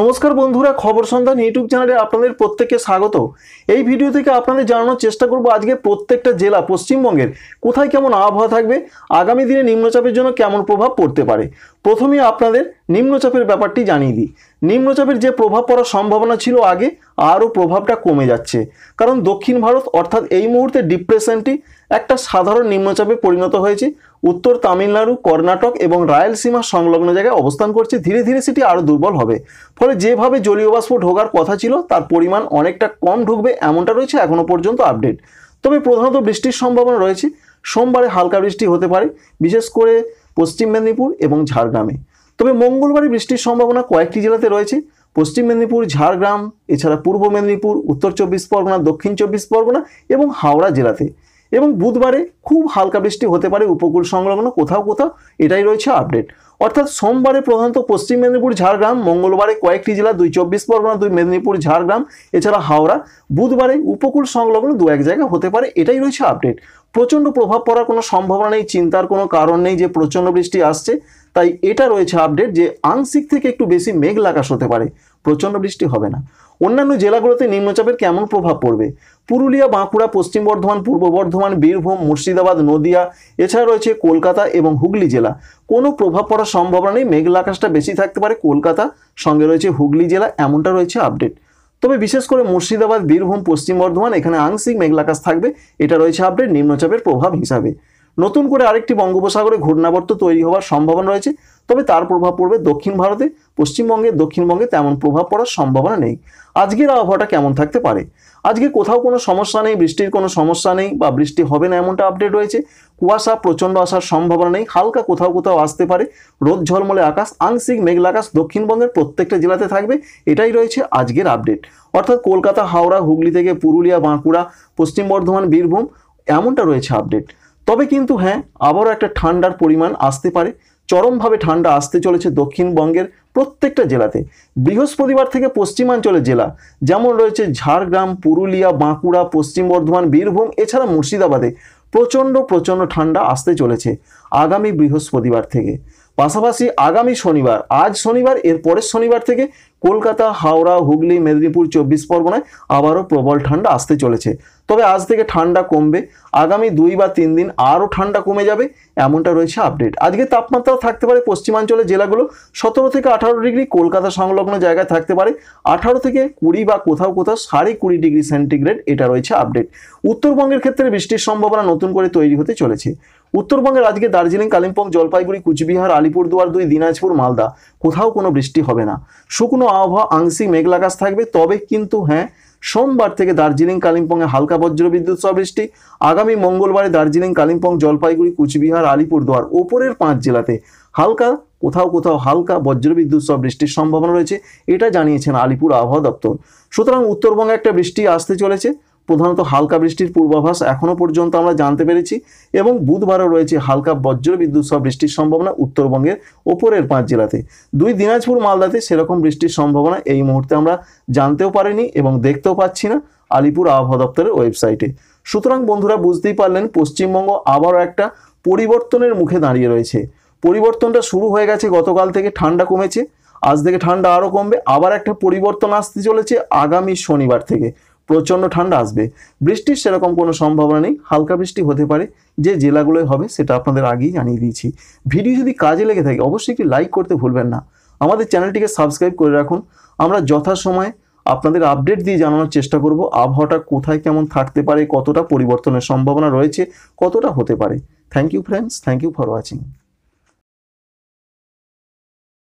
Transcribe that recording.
নমস্কার বন্ধুরা খবর সন্ধান ইউটিউব চ্যানেলে আপনাদের প্রত্যেককে স্বাগত এই ভিডিও থেকে আপনাদের জানানোর চেষ্টা করব আজকে প্রত্যেকটা জেলা পশ্চিমবঙ্গের কোথায় কেমন আবহাওয়া থাকবে আগামী দিনে নিম্নচাপের জন্য কেমন প্রভাব পড়তে পারে প্রথমে আপনাদের নিম্নচাপের ব্যাপারটি জানিয়ে দিই নিম্নচাপের যে প্রভাব পড়ার সম্ভাবনা ছিল আগে আরও প্রভাবটা কমে যাচ্ছে কারণ দক্ষিণ ভারত অর্থাৎ এই মুহূর্তে ডিপ্রেশনটি একটা সাধারণ নিম্নচাপে পরিণত হয়েছে উত্তর তামিলনাড়ু কর্ণাটক এবং রায়লসীমা সংলগ্ন জায়গায় অবস্থান করছে ধীরে ধীরে সেটি আরও দুর্বল হবে ফলে যেভাবে জলীয় বাষ্প ঢোকার কথা ছিল তার পরিমাণ অনেকটা কম ঢুকবে এমনটা রয়েছে এখনও পর্যন্ত আপডেট তবে প্রধানত বৃষ্টির সম্ভাবনা রয়েছে সোমবারে হালকা বৃষ্টি হতে পারে বিশেষ করে পশ্চিম মেদিনীপুর এবং ঝাড়গ্রামে তবে মঙ্গলবারে বৃষ্টির সম্ভাবনা কয়েকটি জেলাতে রয়েছে পশ্চিম মেদিনীপুর ঝাড়গ্রাম এছাড়া পূর্ব মেদিনীপুর উত্তর চব্বিশ পরগনা দক্ষিণ চব্বিশ পরগনা এবং হাওড়া জেলাতে এবং বুধবারে খুব হালকা বৃষ্টি হতে পারে উপকূল সংলগ্ন কোথাও কোথাও এটাই রয়েছে আপডেট অর্থাৎ সোমবারে প্রধানত পশ্চিম মেদিনীপুর ঝাড়গ্রাম মঙ্গলবারে কয়েকটি জেলা দুই চব্বিশ পরগনা দুই মেদিনীপুর ঝাড়গ্রাম এছাড়া হাওড়া বুধবারে উপকূল সংলগ্ন দু এক জায়গা হতে পারে এটাই রয়েছে আপডেট প্রচণ্ড প্রভাব পড়ার কোনো সম্ভাবনা নেই চিন্তার কোনো কারণ নেই যে প্রচণ্ড বৃষ্টি আসছে তাই এটা রয়েছে আপডেট যে আংশিক থেকে একটু বেশি মেঘ লাগাস হতে পারে প্রচণ্ড বৃষ্টি হবে না অন্যান্য জেলাগুলোতে নিম্নচাপের কেমন প্রভাব পড়বে পুরুলিয়া বাঁকুড়া পশ্চিম বর্ধমান পূর্ব বর্ধমান বীরভূম মুর্শিদাবাদ নদিয়া এছাড়া রয়েছে কলকাতা এবং হুগলি জেলা কোনো প্রভাব পড়ার সম্ভাবনা নেই মেঘলা আকাশটা বেশি থাকতে পারে কলকাতা সঙ্গে রয়েছে হুগলি জেলা এমনটা রয়েছে আপডেট তবে বিশেষ করে মুর্শিদাবাদ বীরভূম পশ্চিম বর্ধমান এখানে আংশিক মেঘলাকাশ থাকবে এটা রয়েছে আপডেট নিম্নচাপের প্রভাব হিসাবে নতুন করে আরেকটি বঙ্গোপসাগরে ঘূর্ণাবর্ত তৈরি হওয়ার সম্ভাবনা রয়েছে তবে তার প্রভাব পড়বে দক্ষিণ ভারতে পশ্চিমবঙ্গে দক্ষিণবঙ্গে তেমন প্রভাব পড়ার সম্ভাবনা নেই আজকের আবহাওয়াটা কেমন থাকতে পারে আজকে কোথাও কোনো সমস্যা নেই বৃষ্টির কোনো সমস্যা নেই বা বৃষ্টি হবে না এমনটা আপডেট রয়েছে কুয়াশা প্রচণ্ড আসার সম্ভাবনা নেই হালকা কোথাও কোথাও আসতে পারে রোদ ঝলমলে আকাশ আংশিক মেঘলা আকাশ দক্ষিণবঙ্গের প্রত্যেকটা জেলাতে থাকবে এটাই রয়েছে আজকের আপডেট অর্থাৎ কলকাতা হাওড়া হুগলি থেকে পুরুলিয়া বাঁকুড়া পশ্চিম বর্ধমান বীরভূম এমনটা রয়েছে আপডেট তবে কিন্তু হ্যাঁ আবারও একটা ঠান্ডার পরিমাণ আসতে পারে চরমভাবে ঠান্ডা আসতে চলেছে দক্ষিণবঙ্গের প্রত্যেকটা জেলাতে বৃহস্পতিবার থেকে পশ্চিমাঞ্চলের জেলা যেমন রয়েছে ঝাড়গ্রাম পুরুলিয়া বাঁকুড়া পশ্চিম বর্ধমান বীরভূম এছাড়া মুর্শিদাবাদে প্রচণ্ড প্রচণ্ড ঠান্ডা আসতে চলেছে আগামী বৃহস্পতিবার থেকে পাশাপাশি আগামী শনিবার আজ শনিবার এর পরের শনিবার থেকে কলকাতা হাওড়া হুগলি মেদিনীপুর চব্বিশ পরগনায় আবারও প্রবল ঠান্ডা আসতে চলেছে তবে আজ থেকে ঠান্ডা কমবে আগামী দুই বা তিন দিন আরও ঠান্ডা কমে যাবে এমনটা রয়েছে আপডেট আজকে তাপমাত্রা থাকতে পারে পশ্চিমাঞ্চলের জেলাগুলো সতেরো থেকে আঠারো ডিগ্রি কলকাতা সংলগ্ন জায়গায় থাকতে পারে আঠারো থেকে কুড়ি বা কোথাও কোথাও সাড়ে কুড়ি ডিগ্রি সেন্টিগ্রেড এটা রয়েছে আপডেট উত্তরবঙ্গের ক্ষেত্রে বৃষ্টির সম্ভাবনা নতুন করে তৈরি হতে চলেছে উত্তরবঙ্গের আজকে দার্জিলিং কালিম্পং জলপাইগুড়ি কুচবিহার আলিপুরদুয়ার দুই দিনাজপুর মালদা কোথাও কোনো বৃষ্টি হবে না শুকনো আবহাওয়া আংশিক মেঘলাকাশ থাকবে তবে কিন্তু হ্যাঁ সোমবার থেকে দার্জিলিং কালিম্পংয়ে হালকা বজ্রবিদ্যুৎ সহ বৃষ্টি আগামী মঙ্গলবারে দার্জিলিং কালিম্পং জলপাইগুড়ি কুচবিহার আলিপুরদুয়ার ওপরের পাঁচ জেলাতে হালকা কোথাও কোথাও হালকা বজ্রবিদ্যুৎ সহ বৃষ্টির সম্ভাবনা রয়েছে এটা জানিয়েছেন আলিপুর আবহাওয়া দপ্তর সুতরাং উত্তরবঙ্গে একটা বৃষ্টি আসতে চলেছে প্রধানত হালকা বৃষ্টির পূর্বাভাস এখনও পর্যন্ত আমরা জানতে পেরেছি এবং বুধবারও রয়েছে হালকা বজ্র বিদ্যুৎ সহ বৃষ্টির সম্ভাবনা উত্তরবঙ্গের ওপরের পাঁচ জেলাতে দুই দিনাজপুর মালদাতে সেরকম বৃষ্টির সম্ভাবনা এই মুহূর্তে আমরা জানতেও পারিনি এবং দেখতেও পাচ্ছি না আলিপুর আবহাওয়া দপ্তরের ওয়েবসাইটে সুতরাং বন্ধুরা বুঝতেই পারলেন পশ্চিমবঙ্গ আবারও একটা পরিবর্তনের মুখে দাঁড়িয়ে রয়েছে পরিবর্তনটা শুরু হয়ে গেছে গতকাল থেকে ঠান্ডা কমেছে আজ থেকে ঠান্ডা আরও কমবে আবার একটা পরিবর্তন আসতে চলেছে আগামী শনিবার থেকে প্রচণ্ড ঠান্ডা আসবে বৃষ্টির সেরকম কোনো সম্ভাবনা নেই হালকা বৃষ্টি হতে পারে যে জেলাগুলোয় হবে সেটা আপনাদের আগেই জানিয়ে দিয়েছি ভিডিও যদি কাজে লেগে থাকে অবশ্যই একটি লাইক করতে ভুলবেন না আমাদের চ্যানেলটিকে সাবস্ক্রাইব করে রাখুন আমরা যথাসময়ে আপনাদের আপডেট দিয়ে জানানোর চেষ্টা করব আবহাওয়াটা কোথায় কেমন থাকতে পারে কতটা পরিবর্তনের সম্ভাবনা রয়েছে কতটা হতে পারে thank you friends thank you for watching